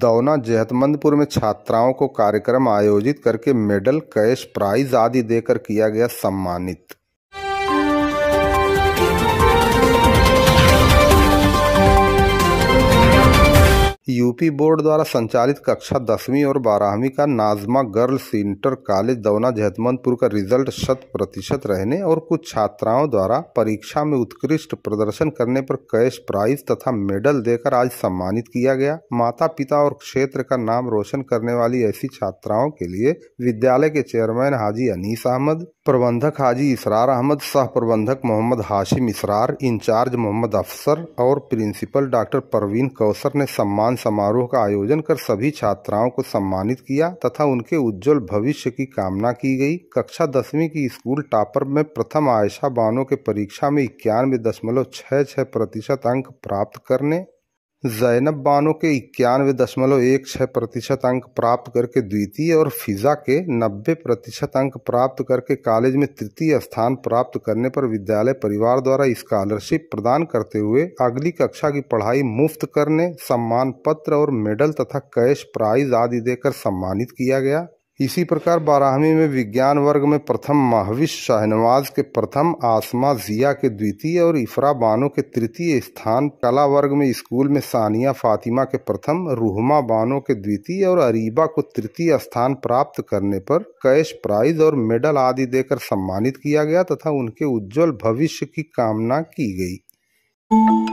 दौना जहतमंदपुर में छात्राओं को कार्यक्रम आयोजित करके मेडल कैश प्राइज आदि देकर किया गया सम्मानित यूपी बोर्ड द्वारा संचालित कक्षा दसवीं और बारहवीं का नाजमा गर्ल्स इंटर कॉलेज दौना जहतमंदपुर का रिजल्ट शत प्रतिशत रहने और कुछ छात्राओं द्वारा परीक्षा में उत्कृष्ट प्रदर्शन करने पर कैश प्राइज तथा मेडल देकर आज सम्मानित किया गया माता पिता और क्षेत्र का नाम रोशन करने वाली ऐसी छात्राओं के लिए विद्यालय के चेयरमैन हाजी अनीस अहमद प्रबंधक हाजी इसरार अहमद सह प्रबंधक मोहम्मद हाशिम इसरार इंचार्ज मोहम्मद अफसर और प्रिंसिपल डॉक्टर परवीन कौसर ने सम्मान समारोह का आयोजन कर सभी छात्राओं को सम्मानित किया तथा उनके उज्जवल भविष्य की कामना की गई कक्षा दसवीं की स्कूल टॉपर में प्रथम आयशा बानो के परीक्षा में इक्यानवे दशमलव छह छह प्रतिशत अंक प्राप्त करने जैनब बानो के इक्यानवे दशमलव एक छः प्रतिशत अंक प्राप्त करके द्वितीय और फिज़ा के नब्बे प्रतिशत अंक प्राप्त करके कॉलेज में तृतीय स्थान प्राप्त करने पर विद्यालय परिवार द्वारा स्कॉलरशिप प्रदान करते हुए अगली कक्षा की पढ़ाई मुफ्त करने सम्मान पत्र और मेडल तथा कैश प्राइज आदि देकर सम्मानित किया गया इसी प्रकार बारहवीं में विज्ञान वर्ग में प्रथम महाविश शाहनवाज के प्रथम आसमा जिया के द्वितीय और इफरा बानो के तृतीय स्थान कला वर्ग में स्कूल में सानिया फातिमा के प्रथम रूहमा बानो के द्वितीय और अरीबा को तृतीय स्थान प्राप्त करने पर कैश प्राइज और मेडल आदि देकर सम्मानित किया गया तथा उनके उज्जवल भविष्य की कामना की गई